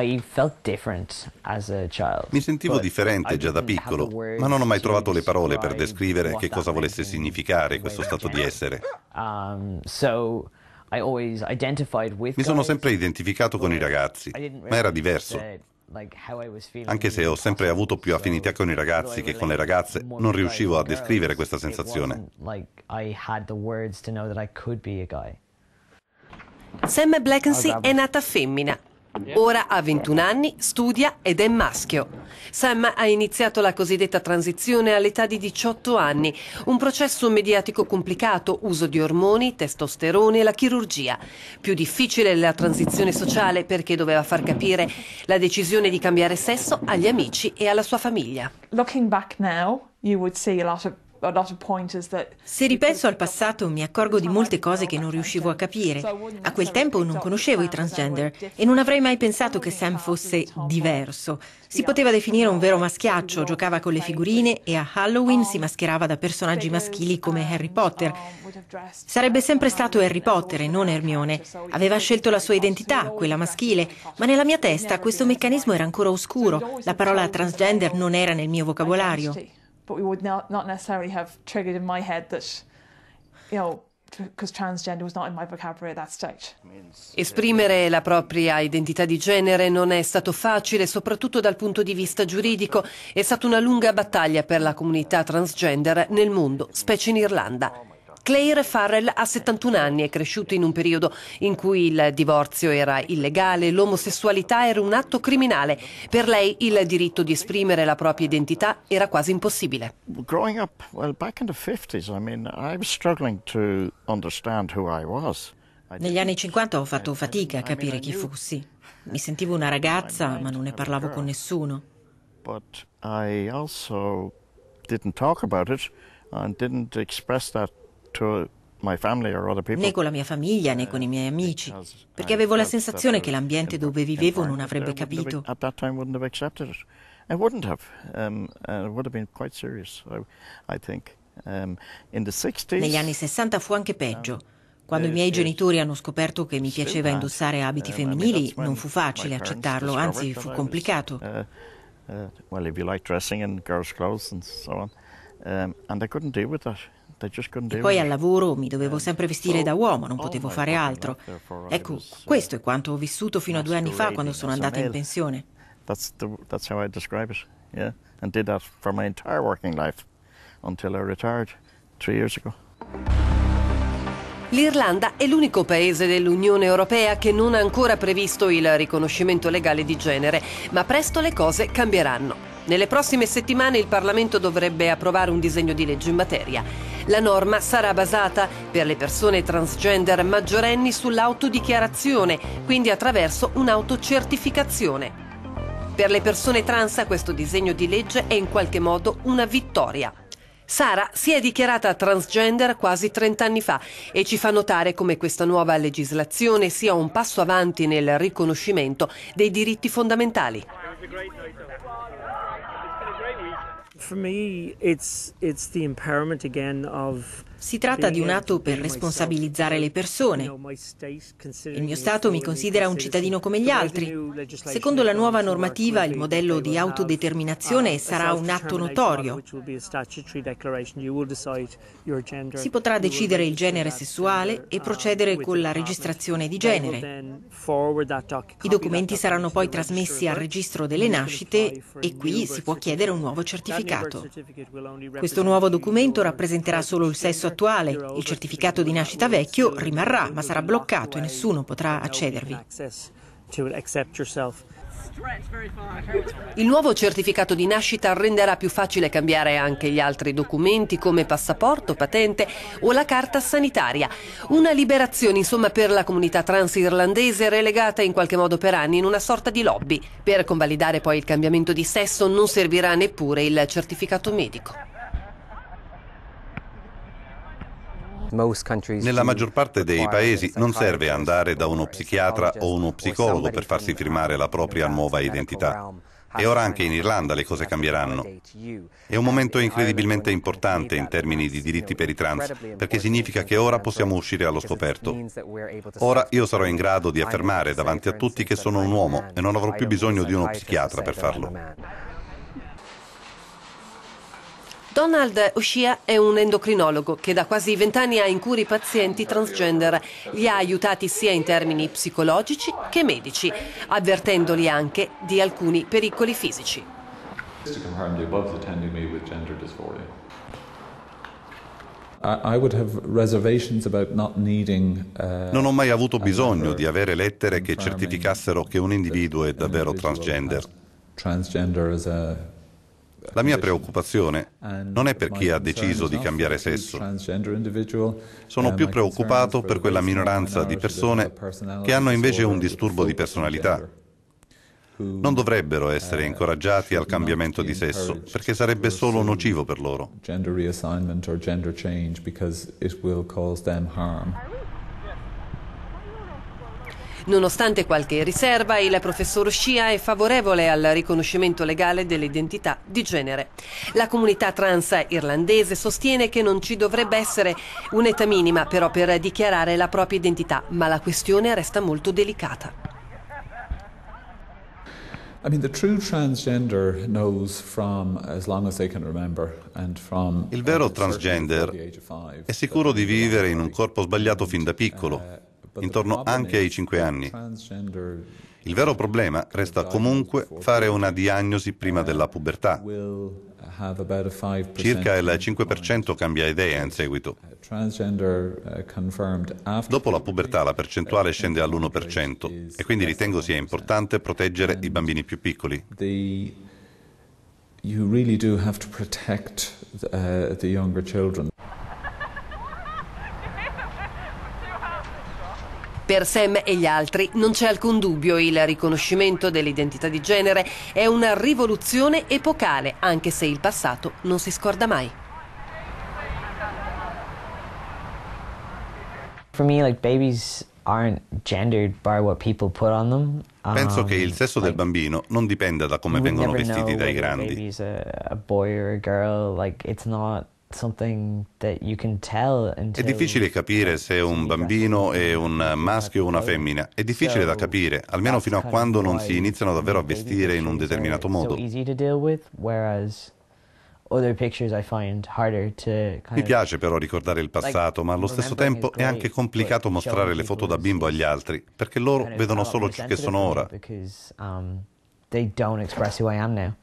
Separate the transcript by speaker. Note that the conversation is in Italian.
Speaker 1: Mi sentivo differente già da piccolo, ma non ho mai trovato le parole per descrivere che cosa volesse significare questo stato di essere.
Speaker 2: Um, Mi sono
Speaker 1: sempre identificato con i ragazzi, ma era diverso. Anche se ho sempre avuto più affinità con i ragazzi che con le ragazze, non riuscivo a descrivere questa sensazione.
Speaker 3: Sam Blackensee è nata femmina, Ora ha 21 anni, studia ed è maschio. Sam ha iniziato la cosiddetta transizione all'età di 18 anni, un processo mediatico complicato, uso di ormoni, testosterone e la chirurgia. Più difficile la transizione sociale perché doveva far capire la decisione di cambiare sesso agli amici e alla sua famiglia. Looking
Speaker 2: back now, you would see a lot of se ripenso al passato mi accorgo di molte cose che non riuscivo a capire. A quel tempo non conoscevo i transgender e non avrei mai pensato che Sam fosse diverso. Si poteva definire un vero maschiaccio, giocava con le figurine e a Halloween si mascherava da personaggi maschili come Harry Potter. Sarebbe sempre stato Harry Potter e non Hermione. Aveva scelto la sua identità, quella maschile, ma nella mia testa questo meccanismo era ancora oscuro. La parola transgender non era nel mio vocabolario
Speaker 3: but we would not, not necessarily have triggered in my head that, you know, Esprimere la propria identità di genere non è stato facile, soprattutto dal punto di vista giuridico. È stata una lunga battaglia per la comunità transgender nel mondo, specie in Irlanda. Claire Farrell ha 71 anni, è cresciuto in un periodo in cui il divorzio era illegale, l'omosessualità era un atto criminale. Per lei il diritto di esprimere la propria identità era quasi impossibile.
Speaker 4: Growing up, well, back in the 50s, I mean, I was struggling to understand who I was.
Speaker 2: Negli anni 50 ho fatto fatica a capire chi fossi. Mi sentivo una ragazza, ma non ne parlavo con nessuno.
Speaker 4: Ma non also didn't talk about it and didn't express to né con la mia famiglia né con i miei eh, amici, perché avevo la sensazione che
Speaker 2: l'ambiente dove
Speaker 4: vivevo non uh, avrebbe capito. Negli anni
Speaker 2: 60 fu anche peggio. Um,
Speaker 4: Quando i miei genitori
Speaker 2: hanno scoperto che mi piaceva indossare abiti um, femminili, non fu facile accettarlo, anzi fu complicato. Uh,
Speaker 4: uh, well, if you like dressing in girls' clothes and so on, um, and I couldn't deal with that. E poi al
Speaker 2: lavoro mi dovevo eh. sempre vestire da uomo, non oh potevo fare altro. Ecco, uh, questo è quanto ho vissuto fino a due anni fa quando sono andata in
Speaker 4: pensione. that's how I describe it, yeah. And did that for my entire
Speaker 3: working life
Speaker 4: until I retired three years ago.
Speaker 3: L'Irlanda è l'unico paese dell'Unione Europea che non ha ancora previsto il riconoscimento legale di genere, ma presto le cose cambieranno. Nelle prossime settimane il Parlamento dovrebbe approvare un disegno di legge in materia. La norma sarà basata per le persone transgender maggiorenni sull'autodichiarazione, quindi attraverso un'autocertificazione. Per le persone trans questo disegno di legge è in qualche modo una vittoria. Sara si è dichiarata transgender quasi 30 anni fa e ci fa notare come questa nuova legislazione sia un passo avanti nel riconoscimento dei diritti fondamentali. for me, it's it's the empowerment again of Si tratta di un atto per
Speaker 2: responsabilizzare le persone. Il mio Stato mi considera un cittadino come gli altri. Secondo la nuova normativa il modello di autodeterminazione sarà un atto notorio.
Speaker 4: Si potrà decidere il genere sessuale e procedere con la registrazione di genere.
Speaker 3: I documenti
Speaker 2: saranno poi trasmessi al registro delle nascite e qui si può chiedere un nuovo certificato. Questo nuovo documento rappresenterà solo il sesso attuale. Il certificato di nascita
Speaker 3: vecchio rimarrà, ma sarà bloccato e nessuno potrà accedervi. Il nuovo certificato di nascita renderà più facile cambiare anche gli altri documenti come passaporto, patente o la carta sanitaria. Una liberazione insomma per la comunità trans irlandese relegata in qualche modo per anni in una sorta di lobby. Per convalidare poi il cambiamento di sesso non servirà neppure il certificato medico. Nella
Speaker 1: maggior parte dei paesi non serve andare da uno psichiatra o uno psicologo per farsi firmare la propria nuova identità. E ora anche in Irlanda le cose cambieranno. È un momento incredibilmente importante in termini di diritti per i trans, perché significa che ora possiamo uscire allo scoperto. Ora io sarò in grado di affermare davanti a tutti che sono un uomo e non avrò più bisogno di uno psichiatra per farlo.
Speaker 3: Donald Ushia è un endocrinologo che da quasi vent'anni ha in cura i pazienti transgender. Li ha aiutati sia in termini psicologici che medici, avvertendoli anche di alcuni pericoli fisici.
Speaker 1: Uh, non ho mai avuto bisogno di avere lettere che certificassero che un individuo è davvero transgender. Transgender is a la mia preoccupazione eh, non è per chi ha deciso di cambiare sesso. Sono eh, più preoccupato per quella minoranza di persone che hanno invece un disturbo di personalità. Non dovrebbero essere eh, incoraggiati al cambiamento di sesso perché sarebbe solo nocivo per loro.
Speaker 3: Nonostante qualche riserva, il professor Scia è favorevole al riconoscimento legale dell'identità di genere. La comunità trans irlandese sostiene che non ci dovrebbe essere un'età minima però per dichiarare la propria identità, ma la questione resta molto delicata.
Speaker 1: Il vero transgender è sicuro di vivere in un corpo sbagliato fin da piccolo, uh, intorno anche ai 5 anni. Il vero problema resta comunque fare una diagnosi prima della eh, pubertà. Circa il 5% cambia idea in seguito. Eh, eh, Dopo la pubertà la percentuale scende all'1% e quindi ritengo sia importante proteggere i bambini più piccoli.
Speaker 4: You really do have to
Speaker 2: protect the, uh, the younger children.
Speaker 3: Per Sam e gli altri non c'è alcun dubbio, il riconoscimento dell'identità di genere è una rivoluzione epocale, anche se il passato non si scorda mai.
Speaker 2: For me, like babies Penso che
Speaker 1: il um, sesso del bambino non dipenda da come vengono vestiti dai grandi.
Speaker 2: È difficile
Speaker 1: capire se un bambino è un maschio o una femmina. È difficile da capire, almeno fino a quando non si iniziano davvero a vestire in un determinato modo. Mi piace però ricordare il passato, ma allo stesso tempo è anche complicato mostrare le foto da bimbo agli altri, perché loro vedono solo ciò che sono ora.
Speaker 2: Um, they don't express who I am now.